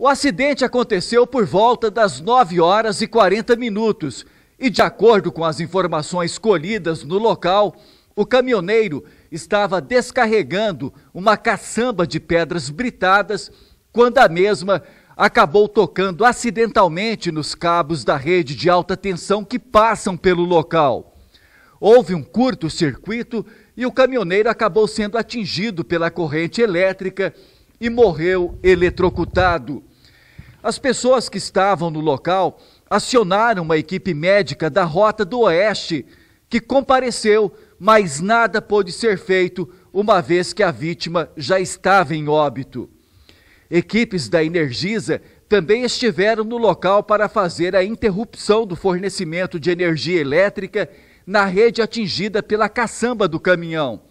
O acidente aconteceu por volta das 9 horas e 40 minutos e, de acordo com as informações colhidas no local, o caminhoneiro estava descarregando uma caçamba de pedras britadas quando a mesma acabou tocando acidentalmente nos cabos da rede de alta tensão que passam pelo local. Houve um curto-circuito e o caminhoneiro acabou sendo atingido pela corrente elétrica e morreu eletrocutado. As pessoas que estavam no local acionaram uma equipe médica da Rota do Oeste, que compareceu, mas nada pôde ser feito, uma vez que a vítima já estava em óbito. Equipes da Energisa também estiveram no local para fazer a interrupção do fornecimento de energia elétrica na rede atingida pela caçamba do caminhão.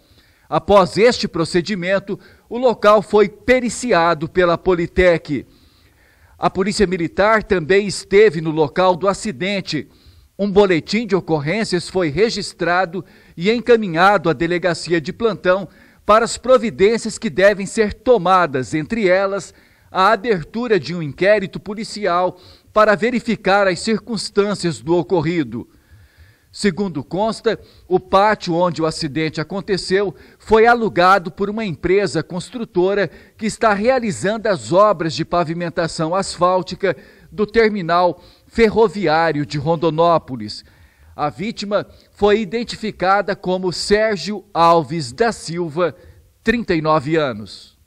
Após este procedimento, o local foi periciado pela Politec. A Polícia Militar também esteve no local do acidente. Um boletim de ocorrências foi registrado e encaminhado à delegacia de plantão para as providências que devem ser tomadas, entre elas a abertura de um inquérito policial para verificar as circunstâncias do ocorrido. Segundo consta, o pátio onde o acidente aconteceu foi alugado por uma empresa construtora que está realizando as obras de pavimentação asfáltica do terminal ferroviário de Rondonópolis. A vítima foi identificada como Sérgio Alves da Silva, 39 anos.